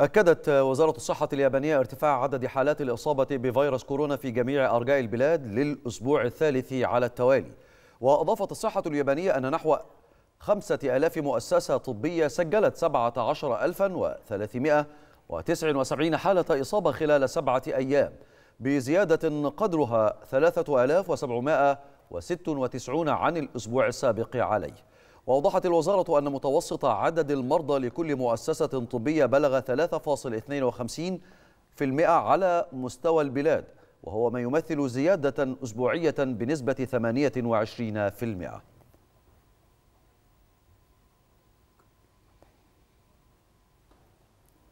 أكدت وزارة الصحة اليابانية ارتفاع عدد حالات الإصابة بفيروس كورونا في جميع أرجاء البلاد للأسبوع الثالث على التوالي وأضافت الصحة اليابانية أن نحو 5000 مؤسسة طبية سجلت 17379 حالة إصابة خلال سبعة أيام بزيادة قدرها 3796 عن الأسبوع السابق عليه وأوضحت الوزارة أن متوسط عدد المرضى لكل مؤسسة طبية بلغ 3.52% على مستوى البلاد وهو ما يمثل زيادة أسبوعية بنسبة 28%